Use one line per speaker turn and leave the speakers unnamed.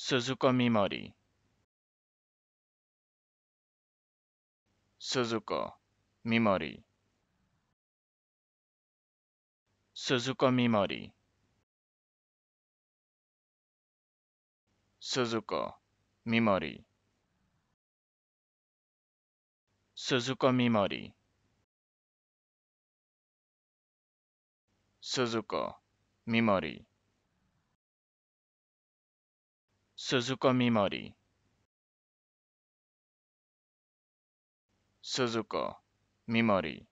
鈴鹿みまり鈴鹿みまり鈴鹿みまり鈴鹿みまり鈴鹿みまり鈴鹿みまり鈴鹿みまり鈴鹿みまり